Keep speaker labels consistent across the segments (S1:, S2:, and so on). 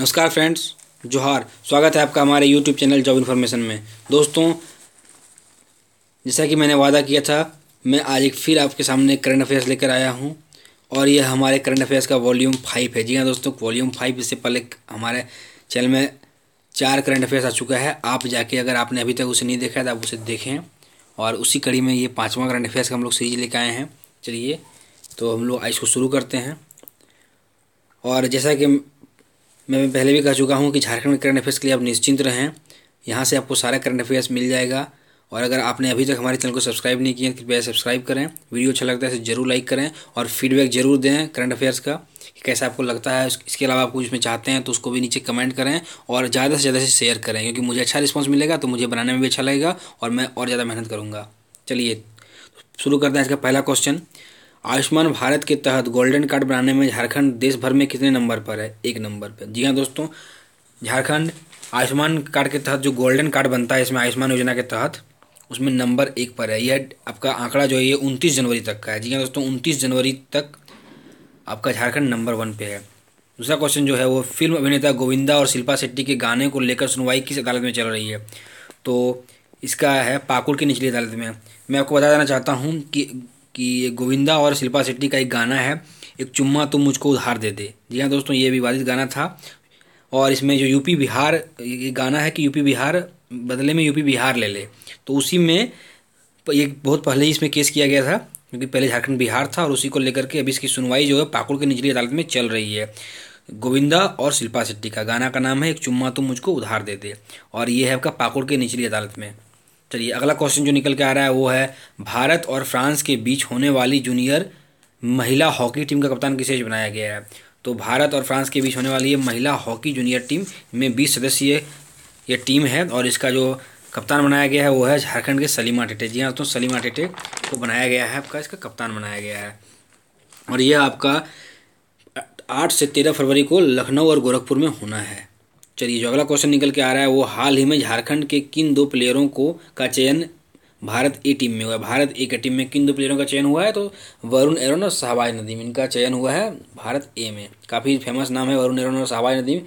S1: नमस्कार फ्रेंड्स जोहार स्वागत है आपका हमारे यूट्यूब चैनल जॉब इन्फॉर्मेशन में दोस्तों जैसा कि मैंने वादा किया था मैं आज एक फिर आपके सामने करंट अफेयर्स लेकर आया हूं और यह हमारे करंट अफेयर्स का वॉल्यूम फाइव है जी हाँ दोस्तों वॉल्यूम फाइव इससे पहले हमारे चैनल में चार करंट अफेयर्स आ चुका है आप जाके अगर आपने अभी तक उसे नहीं देखा है तो आप उसे देखें और उसी कड़ी में ये पाँचवा करंट अफेयर्स का हम लोग सीरीज लेकर आए हैं चलिए तो हम लोग इसको शुरू करते हैं और जैसा कि मैं पहले भी कह चुका हूँ कि झारखंड करंट अफेयर्स के लिए आप निश्चिंत रहें यहाँ से आपको सारा करंट अफेयर्स मिल जाएगा और अगर आपने अभी तक हमारे चैनल को सब्सक्राइब नहीं किया कृपया सब्सक्राइब करें वीडियो अच्छा लगता है इसे तो जरूर लाइक करें और फीडबैक जरूर दें करंट अफेयर्स का कि कैसा आपको लगता है इसके अलावा आप कुछ में चाहते हैं तो उसको भी नीचे कमेंट करें और ज़्यादा से ज़्यादा से शेयर करें क्योंकि मुझे अच्छा रिस्पॉन्स मिलेगा तो मुझे बनाने में भी अच्छा लगेगा और मैं और ज़्यादा मेहनत करूँगा चलिए शुरू करते हैं इसका पहला क्वेश्चन आयुष्मान भारत के तहत गोल्डन कार्ड बनाने में झारखंड देश भर में कितने नंबर पर है एक नंबर पर जी हाँ दोस्तों झारखंड आयुष्मान कार्ड के तहत जो गोल्डन कार्ड बनता है इसमें आयुष्मान योजना के तहत उसमें नंबर एक पर है यह आपका आंकड़ा जो है ये उनतीस जनवरी तक का है जी हाँ दोस्तों उनतीस जनवरी तक आपका झारखंड नंबर वन पे है दूसरा क्वेश्चन जो है वो फिल्म अभिनेता गोविंदा और शिल्पा शेट्टी के गाने को लेकर सुनवाई किस अदालत में चल रही है तो इसका है पाकुड़ की निचली अदालत में मैं आपको बता देना चाहता हूँ कि कि ये गोविंदा और शिल्पा शेट्टी का एक गाना है एक चुम्मा तुम मुझको उधार दे दे जी हाँ दोस्तों ये विवादित गाना था और इसमें जो यूपी बिहार ये गाना है कि यूपी बिहार बदले में यूपी बिहार ले ले तो उसी में ये बहुत पहले ही इसमें केस किया गया था क्योंकि पहले झारखंड बिहार था और उसी को लेकर के अभी इसकी सुनवाई जो है पाकुड़ के निचली अदालत में चल रही है गोविंदा और शिल्पा शेट्टी का गाना का नाम है एक चुम्मा तुम मुझको उधार दे दे और ये है आपका पाकुड़ के निचली अदालत में चलिए अगला क्वेश्चन जो निकल के आ रहा है वो है भारत और फ्रांस के बीच होने वाली जूनियर महिला हॉकी टीम का कप्तान किसे बनाया गया है तो भारत और फ्रांस के बीच होने वाली ये महिला हॉकी जूनियर टीम में बीस सदस्यीय ये टीम है और इसका जो कप्तान बनाया गया है वो है झारखंड के सलीमा टेटे जी हाँ दोस्तों सलीमा टेटे को बनाया गया है आपका इसका कप्तान बनाया गया है और यह आपका आठ से तेरह फरवरी को लखनऊ और गोरखपुर में होना है चलिए जो अगला क्वेश्चन निकल के आ रहा है वो हाल ही में झारखंड के किन दो प्लेयरों को का चयन भारत ए टीम में हुआ है भारत ए के टीम में किन दो प्लेयरों का चयन हुआ है तो वरुण एरोन और शहबाज नदीम इनका चयन हुआ है भारत ए में काफ़ी फेमस नाम है वरुण एरोन और शहबाज नदीम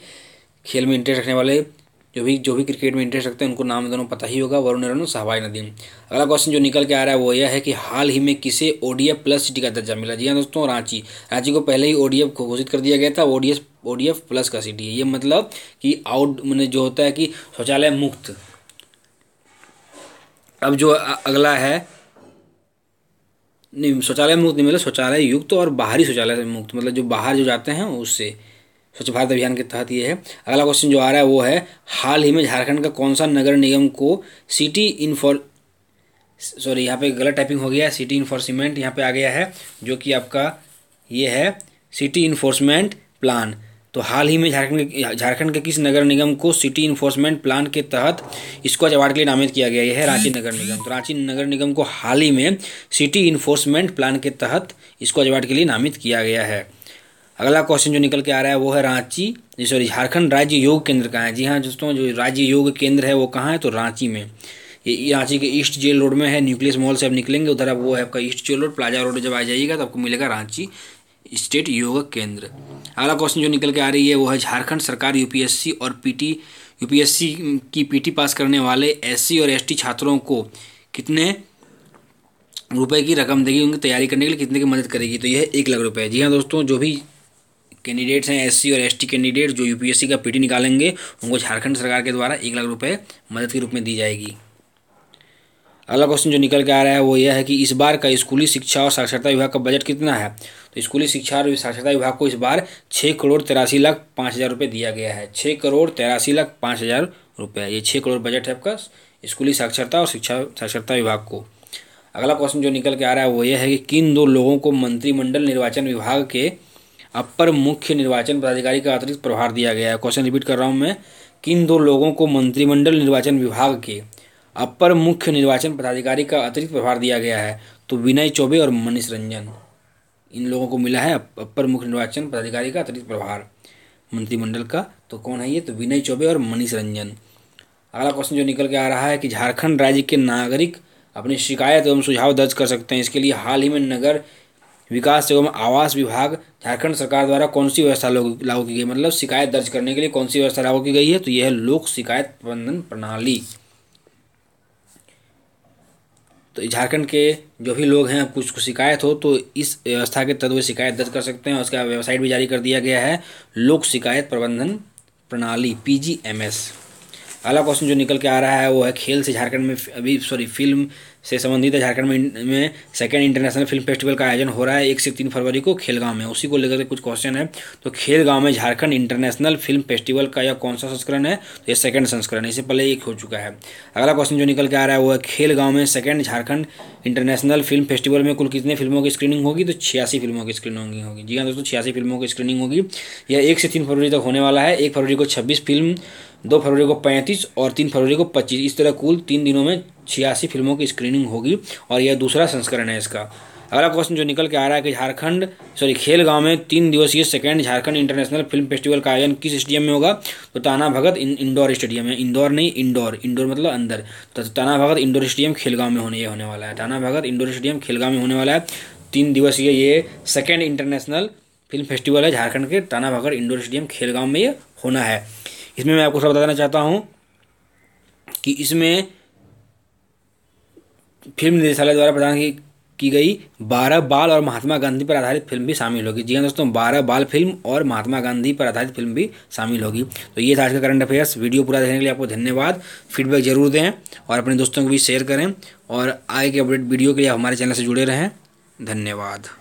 S1: खेल में इंटरेस्ट रखने वाले जो भी जो भी क्रिकेट में इंटरेस्ट रखते हैं उनको नाम दोनों पता ही होगा वरुण रन सहवाज नदीम अगला क्वेश्चन जो निकल के आ रहा है वो यह है कि हाल ही में किसे ओडीएफ प्लस सिटी का दर्जा मिला जी हाँ दोस्तों रांची रांची को पहले ही ओडीएफ को घोषित कर दिया गया था ओडीएफ ओडीएफ प्लस का सिटी है ये मतलब कि आउट मैंने जो होता है कि शौचालय मुक्त अब जो अगला है नहीं शौचालय मुक्त नहीं मतलब शौचालय युक्त और बाहरी शौचालय मुक्त मतलब जो बाहर जो जाते हैं उससे स्वच्छ भारत अभियान के तहत ये है अगला क्वेश्चन जो आ रहा है वो है हाल ही में झारखंड का कौन सा नगर निगम को सिटी इन्फॉर सॉरी यहाँ पे गलत टाइपिंग हो गया है सिटी इन्फोर्समेंट यहाँ पे आ गया है जो कि आपका ये है सिटी इन्फोर्समेंट प्लान तो हाल ही में झारखंड झारखंड के किस नगर निगम को सिटी इन्फोर्समेंट प्लान के तहत इसको अवार्ड के लिए नामित किया गया यह है रांची नगर निगम तो रांची नगर निगम को हाल ही में सिटी इन्फोर्समेंट प्लान के तहत इसको अवार्ड के लिए नामित किया गया है अगला क्वेश्चन जो निकल के आ रहा है वो है रांची जी सॉरी झारखंड राज्य योग केंद्र कहाँ है जी हाँ दोस्तों जो राज्य योग केंद्र है वो कहाँ है तो रांची में ये रांची के ईस्ट जेल रोड में है न्यूक्लियस मॉल से आप निकलेंगे उधर आप वो है आपका east jail road plaza road जब आ जाइएगा तो आपको मिलेगा रांची स्टेट योग केंद्र अगला क्वेश्चन जो निकल के आ रही है वो है झारखंड सरकार यूपीएससी और पीटी यूपीएससी की पीटी पास करने वाले एससी और एसटी छात्रों को कितने रुपए की रकम देगी उनकी तैयारी करने के लिए कितने की मदद करेगी तो यह एक लाख रुपए जी हाँ दोस्तों जो भी कैंडिडेट्स हैं एससी और एसटी कैंडिडेट जो यूपीएससी का पीटी निकालेंगे उनको झारखंड सरकार के द्वारा एक लाख रुपये मदद के रूप में दी जाएगी अगला क्वेश्चन जो निकल के आ रहा है वो यह है कि इस बार का स्कूली शिक्षा और साक्षरता विभाग का बजट कितना है तो स्कूली शिक्षा और साक्षरता विभाग को इस बार छः करोड़ तिरासी लाख पाँच हज़ार रुपये दिया गया है छः करोड़ तिरासी लाख पाँच हज़ार रुपये ये छः करोड़ बजट है आपका स्कूली साक्षरता और शिक्षा साक्षरता विभाग को अगला क्वेश्चन जो निकल के आ रहा है वो ये है कि किन दो लोगों को मंत्रिमंडल निर्वाचन विभाग के अपर मुख्य निर्वाचन पदाधिकारी का अतिरिक्त प्रभार दिया गया है क्वेश्चन रिपीट कर रहा हूँ मैं किन दो लोगों को मंत्रिमंडल निर्वाचन विभाग के अपर मुख्य निर्वाचन पदाधिकारी का अतिरिक्त प्रभार दिया गया है तो विनय चौबे और मनीष रंजन इन लोगों को मिला है अपर मुख्य निर्वाचन पदाधिकारी का अतिरिक्त प्रभार मंत्रिमंडल का तो कौन है ये तो विनय चौबे और मनीष रंजन अगला क्वेश्चन जो निकल के आ रहा है कि झारखंड राज्य के नागरिक अपनी शिकायत एवं सुझाव दर्ज कर सकते हैं इसके लिए हाल ही में नगर विकास एवं आवास विभाग झारखंड सरकार द्वारा कौन सी व्यवस्था लागू की गई मतलब शिकायत दर्ज करने के लिए कौन सी व्यवस्था लागू की गई है तो यह है लोक शिकायत प्रबंधन प्रणाली तो झारखंड के जो भी लोग हैं कुछ कुछ शिकायत हो तो इस व्यवस्था के वे शिकायत दर्ज कर सकते हैं उसका वेबसाइट भी जारी कर दिया गया है लोक शिकायत प्रबंधन प्रणाली पी जी एम एस अगला क्वेश्चन जो निकल के आ रहा है वो है खेल से झारखंड में अभी सॉरी फिल्म से संबंधित है झारखंड में में सेकेंड इंटरनेशनल फिल्म फेस्टिवल का आयोजन हो रहा है एक से तीन फरवरी को खेलगांव में उसी को लेकर कुछ क्वेश्चन है तो खेलगांव में झारखंड इंटरनेशनल फिल्म फेस्टिवल का यह कौन सा संस्करण है तो यह सेकंड संस्करण है इससे पहले एक हो चुका है अगला क्वेश्चन जो निकल के आ रहा है वो है खेलगांव में second Jharkhand international film festival में कुल कितने फिल्मों की स्क्रीनिंग होगी तो छियासी फिल्मों की स्क्रीनिंग होगी जी हाँ दोस्तों छियासी फिल्मों की स्क्रीनिंग होगी यह एक से तीन फरवरी तक होने वाला है एक फरवरी को छब्बीस फिल्म दो फरवरी को पैंतीस और तीन फरवरी को पच्चीस इस तरह कुल तीन दिनों में छियासी फिल्मों की स्क्रीनिंग होगी और यह दूसरा संस्करण है इसका अगला क्वेश्चन जो निकल के आ रहा है कि झारखंड सॉरी खेलगांव में तीन दिवसीय second Jharkhand international film festival का आयोजन किस स्टेडियम में होगा तो ताना भगत इंडोर स्टेडियम है इंदौर नहीं इंडोर इंडोर मतलब अंदर तो ताना भगत इंडोर स्टेडियम खेलगांव में होने ये होने वाला है ताना भगत इंडोर स्टेडियम खेलगांव में होने वाला है तीन दिवसीय ये सेकेंड इंटरनेशनल फिल्म फेस्टिवल है झारखंड के ताना भगत इंडोर स्टेडियम खेलगांव में ये होना है इसमें मैं आपको सब बताना चाहता हूँ कि इसमें फिल्म निदेशालय द्वारा प्रदान की की गई बारह बाल और महात्मा गांधी पर आधारित फिल्म भी शामिल होगी जी हाँ दोस्तों बारह बाल फिल्म और महात्मा गांधी पर आधारित फिल्म भी शामिल होगी तो ये था आज का करंट अफेयर्स वीडियो पूरा देखने के लिए आपको धन्यवाद फीडबैक जरूर दें और अपने दोस्तों को भी शेयर करें और आगे के अपडेट वीडियो के लिए हमारे चैनल से जुड़े रहें धन्यवाद